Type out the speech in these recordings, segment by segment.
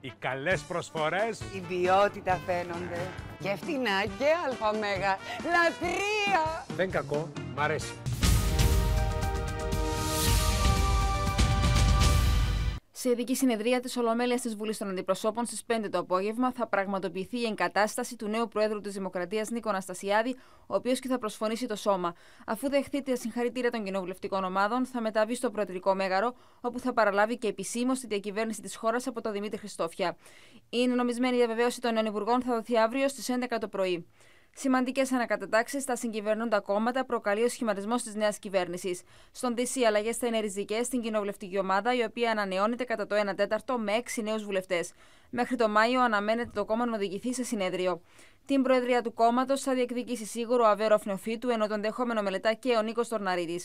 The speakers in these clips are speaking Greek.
Οι καλές προσφορές. Η ποιότητα φαίνονται. Και φτηνά και αλφαμέγα. Λατρεία. Δεν κακό. Μ' αρέσει. Σε ειδική συνεδρία της Ολομέλειας της Βουλής των Αντιπροσώπων στις 5 το απόγευμα θα πραγματοποιηθεί η εγκατάσταση του νέου Προέδρου της Δημοκρατίας Νίκο Αναστασιάδη, ο οποίος και θα προσφωνήσει το σώμα. Αφού δεχθεί τη συγχαρητήρια των κοινοβουλευτικών ομάδων, θα μεταβεί στο Προεδρικό Μέγαρο, όπου θα παραλάβει και επισήμως τη διακυβέρνηση της χώρας από τον Δημήτρη Χριστόφια. Η νομισμένη διαβεβαίωση των νέων υπουργών θα δοθεί αύριο στις 11 το πρωί. Σημαντικές ανακατατάξεις στα συγκυβερνούντα κόμματα προκαλεί ο σχηματισμός της νέας κυβέρνησης. Στον DC, οι αλλαγές θα είναι ριζικές στην κοινοβουλευτική ομάδα, η οποία ανανεώνεται κατά το 1 τέταρτο με 6 νέους βουλευτές. Μέχρι το Μάιο αναμένεται το κόμμα να οδηγηθεί σε συνέδριο. Την Προεδρία του κόμματος θα διεκδικήσει σίγουρο ο Αβέρο Φνεοφίτου, ενώ τον δεχόμενο μελετά και ο Νίκος Τορναρίδης.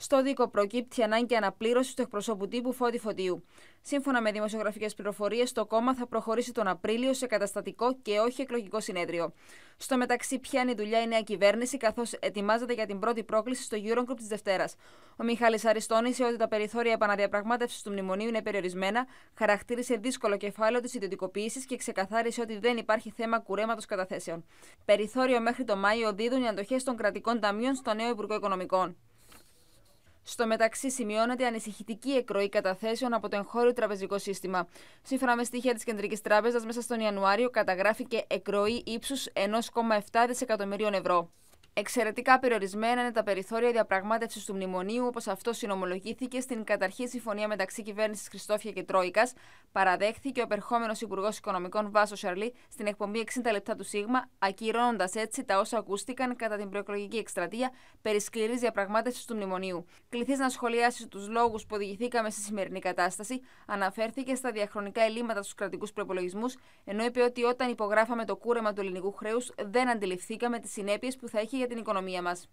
Στο δίκο προκύπτει ανάγκη αναπλήρωσης του εκπροσώπου τύπου Φώτη Φωτίου. Σύμφωνα με δημοσιογραφικές πληροφορίες, το κόμμα θα προχωρήσει τον Απρίλιο σε καταστατικό και όχι εκλογικό συνέδριο. Στο μεταξύ, η δουλειά η νέα κυβέρνηση, καθώς ετοιμάζεται για την πρώτη πρόκληση στο Eurogroup της Δευτέρας. Ο Μιχάλης Αριστόνησε ότι τα περιθώρια επαναδιαπραγμάτευσης του μνημονίου είναι περιορισμένα, χαρακτήρισε δύσκολο κεφάλαιο της ιδιωτικοποίησης και ξεκαθάρισε ότι δεν υπάρχει θέμα κουρέματος καταθέσεων. Περιθώριο μέχρι το Μάιο δίδουν οι αντοχές των κρατικών ταμείων στο νέο Υπουργό Οικονομικών. Στο μεταξύ, σημειώνεται ανησυχητική εκροή καταθέσεων από το εγχώριο τραπεζικό σύστημα. Σύμφωνα με στοιχεία της Κεντρικής Τράπεζας, μέσα στον Ιανουάριο καταγράφηκε εκροή ύψους 1,7 δισεκατομμυρίων ευρώ. Εξαιρετικά περιορισμένα είναι τα περιθώρια διαπραγμάτευσης του μνημονίου, όπως αυτό συνομολογήθηκε στην καταρχή συμφωνία μεταξύ κυβέρνησης Χριστόφια και Τρόικας, παραδέχθηκε ο επερχόμενος Υπουργός Οικονομικών Βάσο Σαρλί στην εκπομπή 60 λεπτά του ΣΥΓΜΑ, ακυρώνοντα έτσι τα όσα ακούστηκαν κατά την προεκλογική εκστρατεία περί σκληρής διαπραγμάτευσης του μνημονίου. Κληθείς να σχολιάσεις τους λόγους που οδηγηθήκαμε στη σημερινή κατάσταση, αναφέρθηκε στα διαχρονικά ελλείμματα στους κρατικούς προπολογισμούς, ενώ είπε ότι όταν υπογράφαμε το κούρεμα του ελληνικού χρέους δεν αντιληφθήκαμε τις συνέπειες που θα έχει για tiene economía más